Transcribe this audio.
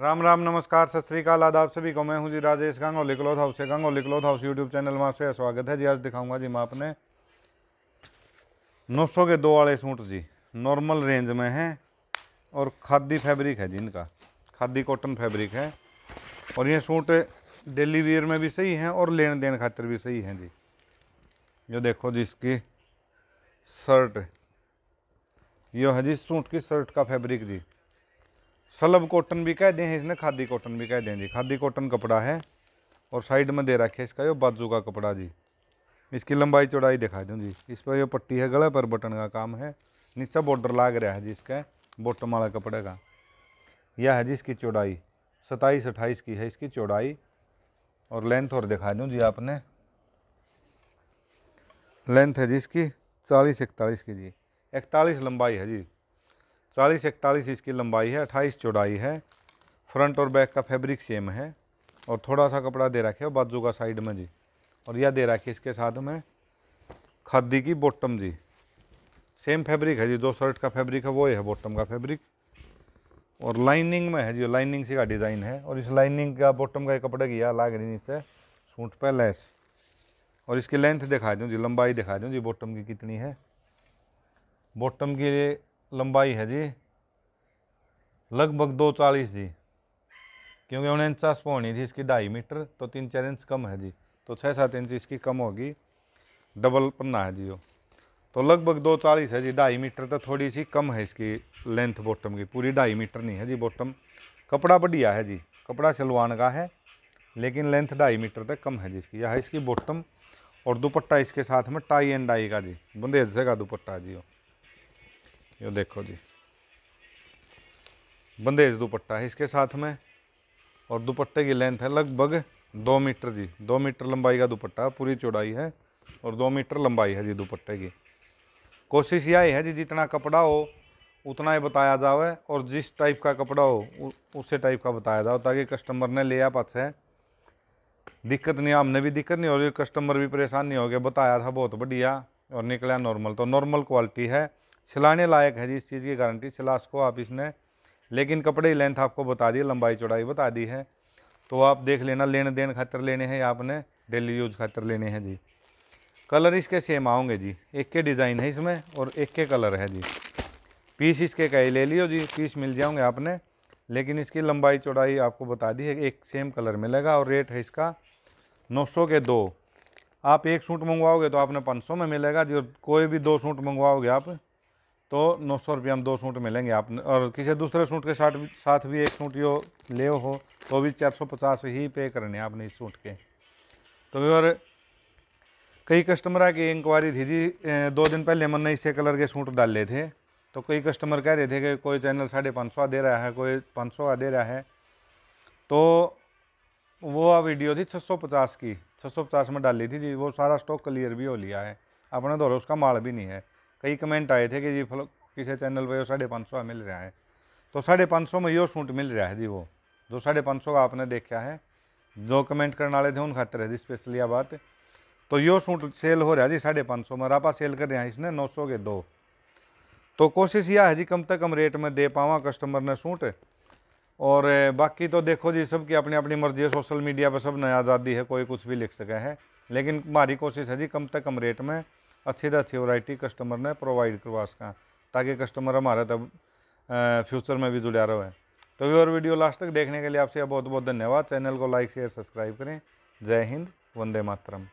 राम राम नमस्कार सत श्रीकाल आदाब सभी को मैं हूं जी राजेश गांगोली क्लोथ हाउस से Gangoli cloth house YouTube channel में आपसे स्वागत है जी आज दिखाऊंगा जी मैं आपने सौ के दो वाले सूट जी नॉर्मल रेंज में हैं और खादी फैब्रिक है जी इनका खादी कॉटन फैब्रिक है और ये सूट डेली वेयर में भी सही हैं और लेन देन खातिर भी सही हैं जी ये देखो जी इसकी शर्ट यो है जी सूट की शर्ट का फैब्रिक जी सलब कॉटन भी कह दें इसने खादी कॉटन भी कह दें जी खादी कॉटन कपड़ा है और साइड में दे रखे इसका यो बाजू का कपड़ा जी इसकी लंबाई चौड़ाई दिखा दूँ जी इस पर जो पट्टी है गला पर बटन का काम है नीचे बॉर्डर लाग रहा है जी इसका बॉटम वाला कपड़े का यह है जी इसकी चौड़ाई सताईस अट्ठाईस की है इसकी चौड़ाई और लेंथ और दिखा दूँ जी आपने लेंथ है जी इसकी चालीस इकतालीस की जी इकतालीस लंबाई है जी चालीस इकतालीस इसकी लंबाई है अट्ठाईस चौड़ाई है फ्रंट और बैक का फैब्रिक सेम है और थोड़ा सा कपड़ा दे रखे हो बाजू का साइड में जी और यह दे रखी इसके साथ में खादी की बॉटम जी सेम फैब्रिक है जी जो शर्ट का फैब्रिक है वो है बॉटम का फैब्रिक और लाइनिंग में है जी लाइनिंग से का डिज़ाइन है और इस लाइनिंग का बॉटम का कपड़े की लाग रही नीचे सूट पे लेस और इसकी लेंथ दिखा दूँ जी लंबाई दिखा दूँ जी बॉटम की कितनी है बॉटम की लंबाई है जी लगभग दो चालीस जी क्योंकि उनचास पौनी थी इसकी ढाई मीटर तो तीन चार इंच कम है जी तो छः सात इंच इसकी कम होगी डबल पन्ना है जी वो तो लगभग दो चालीस है जी ढाई मीटर तो थोड़ी सी कम है इसकी लेंथ बॉटम की पूरी ढाई मीटर नहीं है जी बॉटम कपड़ा बढ़िया है जी कपड़ा सिलवान का है लेकिन लेंथ ढाई मीटर तक कम है जिसकी यह है इसकी बॉटम और दुपट्टा इसके साथ में टाई एंड डाई का जी बुंदेज से का दुपट्टा जी वो ये देखो जी बंदेज दुपट्टा है इसके साथ में और दुपट्टे की लेंथ है लगभग दो मीटर जी दो मीटर लंबाई का दुपट्टा पूरी चौड़ाई है और दो मीटर लंबाई है जी दुपट्टे की कोशिश यही है जी जितना कपड़ा हो उतना ही बताया जावे और जिस टाइप का कपड़ा हो उसी टाइप का बताया जाओ ताकि कस्टमर ने लिया पाछे दिक्कत नहीं हमने भी दिक्कत नहीं हो रही कस्टमर भी परेशान नहीं हो गया बताया था बहुत बढ़िया और निकला नॉर्मल तो नॉर्मल क्वालिटी है सिलाने लायक है जी इस चीज़ की गारंटी सिला सको आप इसने लेकिन कपड़े की लेंथ आपको बता दी लंबाई चौड़ाई बता दी है तो आप देख लेना लेन देन खातर लेने हैं या आपने डेली यूज खातर लेने हैं जी कलर इसके सेम आओगे जी एक के डिज़ाइन है इसमें और एक के कलर है जी पीस इसके कई ले लियो जी पीस मिल जाओगे आपने लेकिन इसकी लंबाई चौड़ाई आपको बता दी है एक सेम कलर मिलेगा और रेट है इसका नौ सौ के दो आप एक सूट मंगवाओगे तो आपने पाँच सौ में मिलेगा जो कोई भी दो सूट मंगवाओगे आप तो नौ सौ रुपये हम दो सूट मिलेंगे आप और किसी दूसरे सूट के साथ साथ भी एक सूट यो ले हो तो भी चार सौ पचास ही पे करने आपने इस सूट के तो और कई कस्टमर की इंक्वायरी थी जी दो दिन पहले मैंने इसे कलर के सूट डाले थे तो कई कस्टमर कह रहे थे कि कोई चैनल साढ़े पाँच सौ दे रहा है कोई पाँच सौ दे रहा है तो वो वीडियो थी पचास की पचास में डाली थी जी वो सारा स्टॉक क्लियर भी हो लिया है अपने दौरे तो उसका माल भी नहीं है कई कमेंट आए थे कि जी फलो किसी चैनल पर साढ़े पाँच सौ मिल रहा है तो साढ़े पाँच सौ में यो सूट मिल रहा है जी वो जो साढ़े पाँच सौ का आपने देखा है जो कमेंट करने वाले थे उन खातर है जी स्पेशली यह बात तो यो सूट सेल हो रहा है जी साढ़े पाँच सौ में रापा सेल कर रहे हैं इसने नौ सौ के दो तो कोशिश यह है जी कम से कम रेट में दे पावा कस्टमर ने सूट और बाकी तो देखो जी सब की अपनी अपनी मर्जी है सोशल मीडिया पर सब नया आज़ादी है कोई कुछ भी लिख सके है लेकिन हमारी कोशिश है जी कम से कम रेट में अच्छी से अच्छी वरायटी कस्टमर ने प्रोवाइड करवा सकें ताकि कस्टमर हमारे तब फ्यूचर में भी जुड़ा रहे तो भी और वीडियो लास्ट तक देखने के लिए आपसे बहुत बहुत धन्यवाद चैनल को लाइक शेयर सब्सक्राइब करें जय हिंद वंदे मातरम